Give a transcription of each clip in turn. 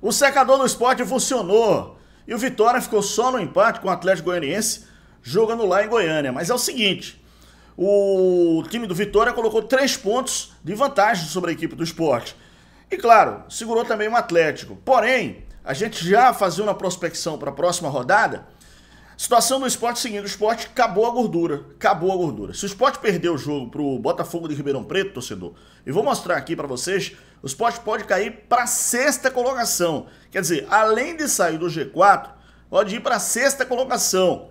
O secador do esporte funcionou. E o Vitória ficou só no empate com o Atlético Goianiense, jogando lá em Goiânia. Mas é o seguinte: o time do Vitória colocou três pontos de vantagem sobre a equipe do esporte. E claro, segurou também o Atlético. Porém, a gente já fazia uma prospecção para a próxima rodada. Situação do esporte é seguinte: o esporte acabou a gordura. Acabou a gordura. Se o esporte perder o jogo para o Botafogo de Ribeirão Preto, torcedor, e vou mostrar aqui para vocês o Sport pode cair para sexta colocação. Quer dizer, além de sair do G4, pode ir para sexta colocação.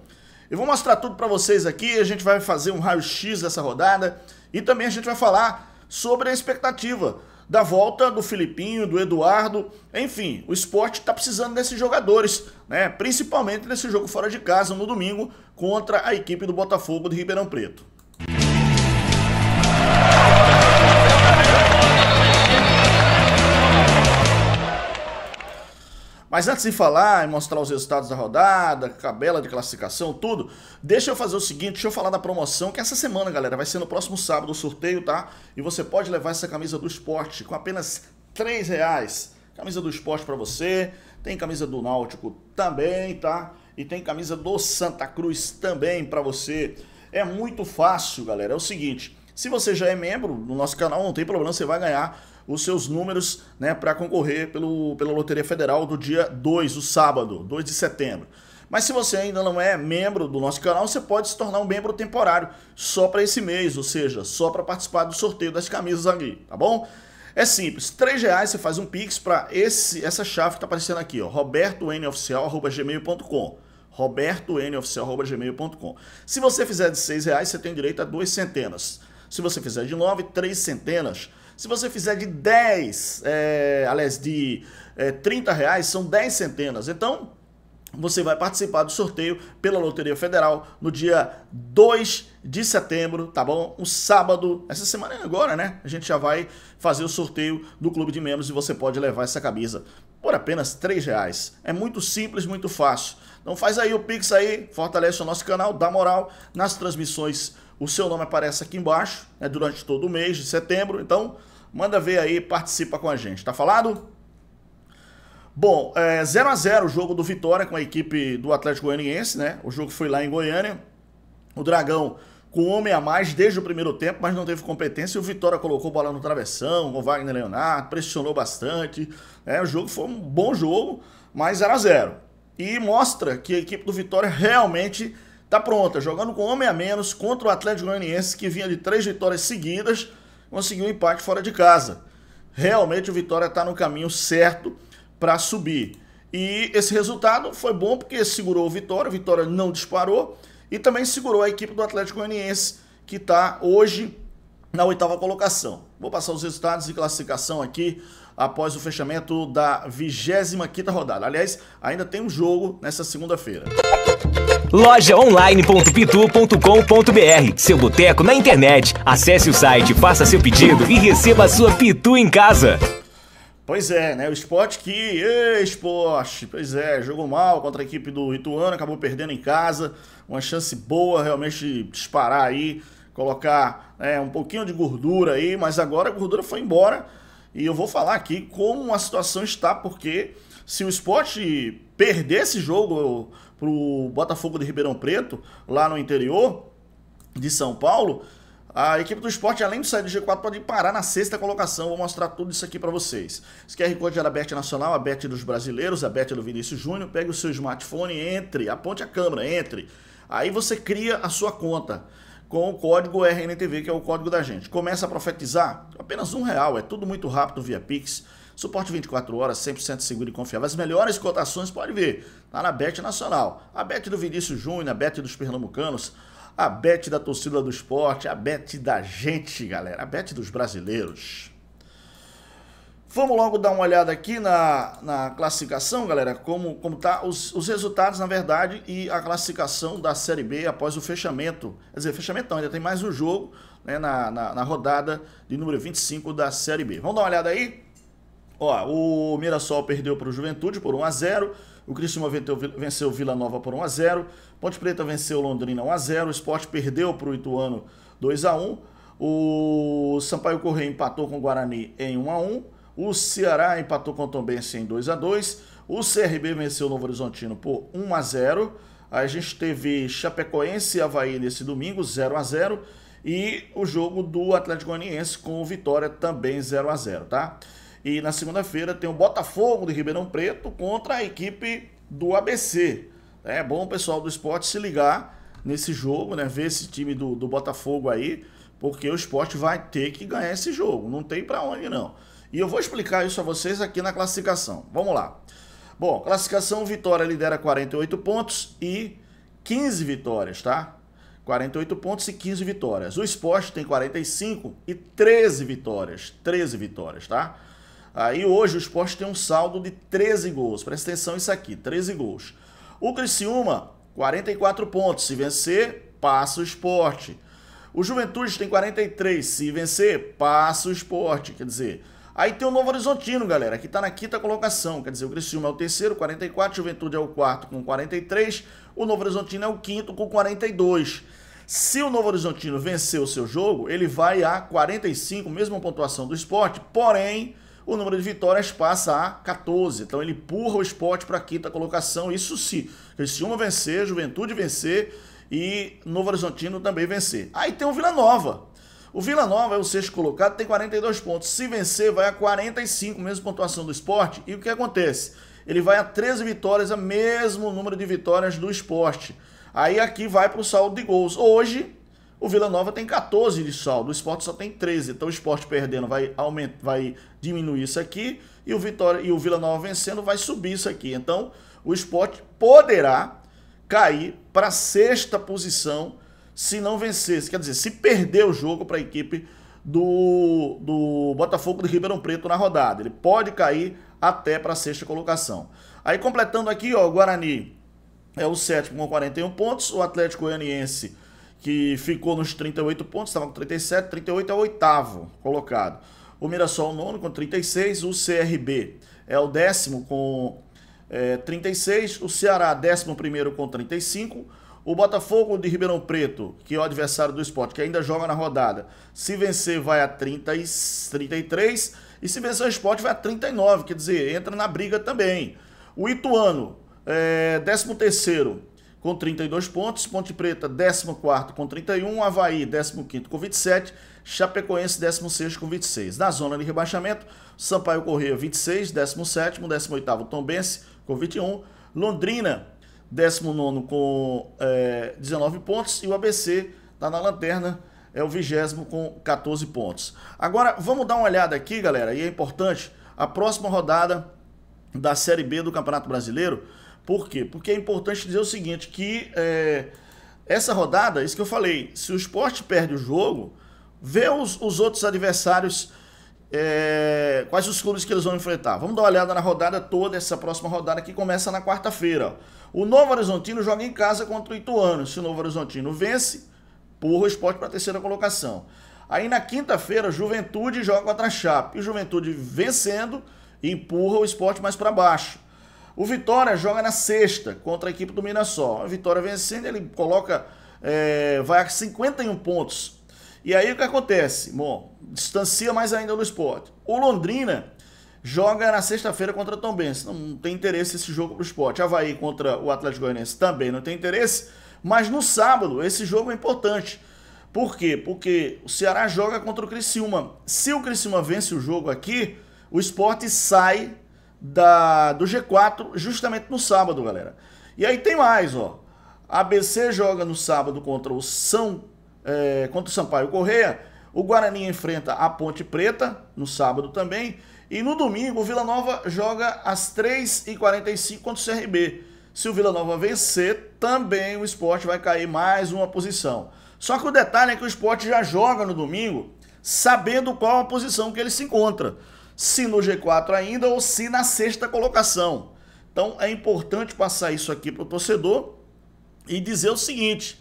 Eu vou mostrar tudo para vocês aqui, a gente vai fazer um raio-x dessa rodada e também a gente vai falar sobre a expectativa da volta do Filipinho, do Eduardo, enfim, o esporte está precisando desses jogadores, né? principalmente nesse jogo fora de casa no domingo contra a equipe do Botafogo de Ribeirão Preto. Mas antes de falar e mostrar os resultados da rodada, tabela de classificação, tudo, deixa eu fazer o seguinte, deixa eu falar da promoção que essa semana, galera, vai ser no próximo sábado o sorteio, tá? E você pode levar essa camisa do esporte com apenas 3 reais. Camisa do esporte para você, tem camisa do Náutico também, tá? E tem camisa do Santa Cruz também para você. É muito fácil, galera. É o seguinte, se você já é membro do nosso canal, não tem problema, você vai ganhar os seus números né, para concorrer pelo, pela Loteria Federal do dia 2, o sábado, 2 de setembro. Mas se você ainda não é membro do nosso canal, você pode se tornar um membro temporário só para esse mês, ou seja, só para participar do sorteio das camisas aqui, tá bom? É simples, R$ reais você faz um pix para esse essa chave que está aparecendo aqui, ó, robertonoficial@gmail.com robertonoficial.gmail.com. Se você fizer de R$ reais, você tem direito a duas centenas. Se você fizer de 9, 3 centenas. Se você fizer de 10, é, aliás, de é, 30 reais, são 10 centenas. Então, você vai participar do sorteio pela Loteria Federal no dia 2 de setembro, tá bom? Um sábado, essa semana é agora, né? A gente já vai fazer o sorteio do Clube de Membros e você pode levar essa camisa por apenas três reais. É muito simples, muito fácil. Então faz aí o Pix aí, fortalece o nosso canal, dá moral nas transmissões o seu nome aparece aqui embaixo, né, durante todo o mês de setembro. Então, manda ver aí, participa com a gente. Tá falado? Bom, é 0 a 0 o jogo do Vitória com a equipe do Atlético Goianiense, né? O jogo foi lá em Goiânia. O Dragão com um homem a mais desde o primeiro tempo, mas não teve competência. E o Vitória colocou bola no travessão, com o Wagner Leonardo, pressionou bastante. é O jogo foi um bom jogo, mas 0 a 0 E mostra que a equipe do Vitória realmente tá pronta, jogando com homem a menos contra o Atlético Goianiense, que vinha de três vitórias seguidas, conseguiu um empate fora de casa. Realmente o Vitória está no caminho certo para subir. E esse resultado foi bom porque segurou o Vitória, o Vitória não disparou e também segurou a equipe do Atlético Goianiense, que está hoje na oitava colocação. Vou passar os resultados de classificação aqui após o fechamento da 25ª rodada. Aliás, ainda tem um jogo nessa segunda-feira lojaonline.pitu.com.br. Seu boteco na internet. Acesse o site, faça seu pedido e receba a sua Pitu em casa. Pois é, né? O esporte que. Ei, esporte! Pois é, jogou mal contra a equipe do Ituano, acabou perdendo em casa. Uma chance boa realmente de disparar aí, colocar né, um pouquinho de gordura aí, mas agora a gordura foi embora. E eu vou falar aqui como a situação está, porque se o esporte perder esse jogo pro Botafogo de Ribeirão Preto, lá no interior de São Paulo, a equipe do esporte, além de sair do G4, pode parar na sexta colocação. Vou mostrar tudo isso aqui para vocês. Esse QR Code era é a Bet Nacional, a Bet dos brasileiros, a Bet do Vinícius Júnior. Pegue o seu smartphone, entre, aponte a câmera, entre. Aí você cria a sua conta com o código RNTV, que é o código da gente. Começa a profetizar, apenas um real, é tudo muito rápido via Pix. Suporte 24 horas, 100% seguro e confiável. As melhores cotações pode ver. Tá na Bet Nacional. A Bet do Vinícius Júnior, a Bet dos Pernambucanos, a Bet da torcida do esporte, a Bet da gente, galera. A Bet dos brasileiros. Vamos logo dar uma olhada aqui na, na classificação, galera, como, como tá os, os resultados, na verdade, e a classificação da Série B após o fechamento. Quer dizer, fechamento não, ainda tem mais um jogo né, na, na, na rodada de número 25 da Série B. Vamos dar uma olhada aí? Ó, o Mirassol perdeu para o Juventude por 1 a 0. O Criciúma venceu Vila Nova por 1 a 0. Ponte Preta venceu Londrina 1 a 0. O Sport perdeu para o Ituano 2 a 1. O Sampaio Correia empatou com o Guarani em 1 a 1. O Ceará empatou com o Tombense em 2 a 2. O CRB venceu o Novo Horizontino por 1 a 0. A gente teve Chapecoense e Havaí nesse domingo, 0 a 0 e o jogo do Atlético Goianiense com o Vitória também 0 a 0 tá? E na segunda-feira tem o Botafogo de Ribeirão Preto contra a equipe do ABC. É bom o pessoal do esporte se ligar nesse jogo, né? Ver esse time do, do Botafogo aí, porque o esporte vai ter que ganhar esse jogo. Não tem para onde não. E eu vou explicar isso a vocês aqui na classificação. Vamos lá. Bom, classificação Vitória lidera 48 pontos e 15 vitórias, tá? 48 pontos e 15 vitórias. O Esporte tem 45 e 13 vitórias. 13 vitórias, tá? Aí hoje o esporte tem um saldo de 13 gols. Presta atenção isso aqui, 13 gols. O Criciúma, 44 pontos. Se vencer, passa o esporte. O Juventude tem 43. Se vencer, passa o esporte. Quer dizer, aí tem o Novo Horizontino, galera, que está na quinta colocação. Quer dizer, o Criciúma é o terceiro, 44. Juventude é o quarto com 43. O Novo Horizontino é o quinto com 42. Se o Novo Horizontino vencer o seu jogo, ele vai a 45, mesma pontuação do esporte, porém o número de vitórias passa a 14. Então ele empurra o esporte para a quinta colocação. Isso se Criciúma vencer, Juventude vencer e Novo Horizontino também vencer. Aí tem o Vila Nova. O Vila Nova é o sexto colocado, tem 42 pontos. Se vencer, vai a 45, mesma pontuação do esporte. E o que acontece? Ele vai a 13 vitórias, a é mesmo número de vitórias do esporte. Aí aqui vai para o saldo de gols. Hoje, o Vila Nova tem 14 de saldo, o esporte só tem 13. Então o esporte perdendo vai, aumentar, vai diminuir isso aqui e o, Vitória, e o Vila Nova vencendo vai subir isso aqui. Então o esporte poderá cair para sexta posição se não vencer. Quer dizer, se perder o jogo para a equipe do, do Botafogo de Ribeirão Preto na rodada. Ele pode cair até para a sexta colocação. Aí completando aqui, ó, o Guarani é o sétimo com 41 pontos, o Atlético Goianiense que ficou nos 38 pontos, estava com 37, 38 é o oitavo colocado. O Mirassol é nono com 36, o CRB é o décimo com é, 36, o Ceará décimo primeiro com 35, o Botafogo de Ribeirão Preto, que é o adversário do esporte, que ainda joga na rodada, se vencer vai a 30 33 e se vencer o esporte vai a 39, quer dizer, entra na briga também. O Ituano, é, décimo terceiro, com 32 pontos, Ponte Preta 14 com 31, Havaí 15 com 27, Chapecoense 16 com 26. Na zona de rebaixamento, Sampaio Correia 26, 17, 18 Tombense com 21, Londrina 19 com é, eh, 19 pontos e o ABC está na lanterna, é o vigésimo com 14 pontos. Agora vamos dar uma olhada aqui, galera, e é importante, a próxima rodada da Série B do Campeonato Brasileiro por quê? Porque é importante dizer o seguinte, que é, essa rodada, isso que eu falei, se o esporte perde o jogo, vê os, os outros adversários, é, quais os clubes que eles vão enfrentar. Vamos dar uma olhada na rodada toda, essa próxima rodada que começa na quarta-feira. O Novo Horizontino joga em casa contra o Ituano. Se o Novo Horizontino vence, empurra o esporte para a terceira colocação. Aí na quinta-feira, Juventude joga contra a Chape. E Juventude vencendo, empurra o esporte mais para baixo. O Vitória joga na sexta contra a equipe do Mirassol. A Vitória vencendo, ele coloca. É, vai a 51 pontos. E aí o que acontece? Bom, distancia mais ainda do esporte. O Londrina joga na sexta-feira contra o Tombense. Não tem interesse esse jogo para o esporte. Havaí contra o Atlético Goianiense também não tem interesse. Mas no sábado, esse jogo é importante. Por quê? Porque o Ceará joga contra o Criciúma. Se o Criciúma vence o jogo aqui, o esporte sai da, do G4 justamente no sábado, galera. E aí tem mais, ó. A ABC joga no sábado contra o São é, contra o Sampaio Correia. O Guarani enfrenta a Ponte Preta no sábado também. E no domingo, o Vila Nova joga às 3h45 contra o CRB. Se o Vila Nova vencer, também o esporte vai cair mais uma posição. Só que o detalhe é que o esporte já joga no domingo sabendo qual a posição que ele se encontra se no G4 ainda ou se na sexta colocação. Então é importante passar isso aqui para o torcedor e dizer o seguinte: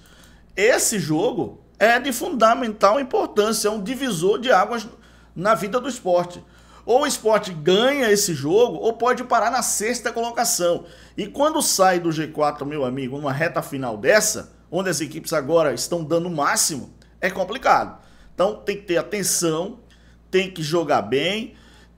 esse jogo é de fundamental importância, é um divisor de águas na vida do esporte. Ou o esporte ganha esse jogo, ou pode parar na sexta colocação. E quando sai do G4, meu amigo, numa reta final dessa, onde as equipes agora estão dando o máximo, é complicado. Então tem que ter atenção, tem que jogar bem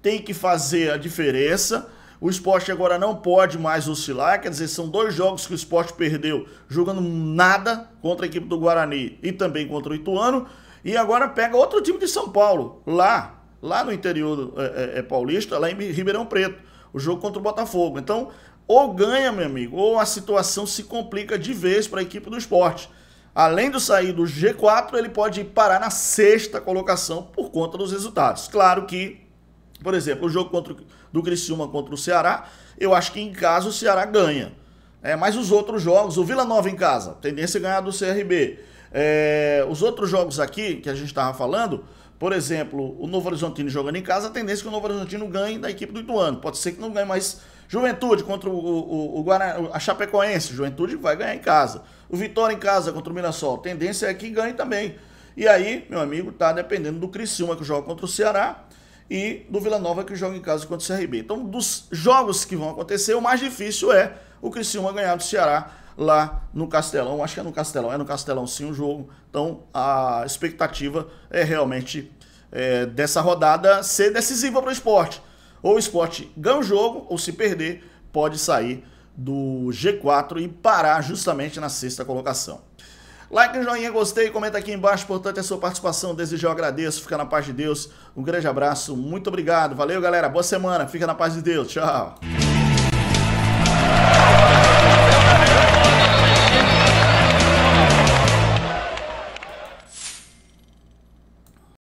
tem que fazer a diferença. O esporte agora não pode mais oscilar, quer dizer, são dois jogos que o esporte perdeu jogando nada contra a equipe do Guarani e também contra o Ituano. E agora pega outro time de São Paulo, lá, lá no interior é, é, é, paulista, lá em Ribeirão Preto, o jogo contra o Botafogo. Então, ou ganha, meu amigo, ou a situação se complica de vez para a equipe do esporte. Além do sair do G4, ele pode parar na sexta colocação por conta dos resultados. Claro que por exemplo, o jogo contra, do Criciúma contra o Ceará, eu acho que em casa o Ceará ganha. É, mas os outros jogos, o Vila Nova em casa, tendência a é ganhar do CRB. É, os outros jogos aqui que a gente estava falando, por exemplo, o Novo Horizontino jogando em casa, a tendência é que o Novo Horizontino ganhe da equipe do Ituano. Pode ser que não ganhe mais Juventude contra o, o, o Guarani, a Chapecoense. Juventude vai ganhar em casa. O Vitória em casa contra o Mirassol. Tendência é que ganhe também. E aí, meu amigo, tá dependendo do Criciúma que joga contra o Ceará e do Vila Nova que joga em casa contra o CRB. Então, dos jogos que vão acontecer, o mais difícil é o Criciúma ganhar do Ceará lá no Castelão. Acho que é no Castelão, é no Castelão sim o jogo. Então, a expectativa é realmente é, dessa rodada ser decisiva para o esporte. Ou o esporte ganha o jogo, ou se perder, pode sair do G4 e parar justamente na sexta colocação. Like, joinha, gostei, comenta aqui embaixo, importante é a sua participação, desde já eu agradeço, fica na paz de Deus, um grande abraço, muito obrigado, valeu galera, boa semana, fica na paz de Deus, tchau!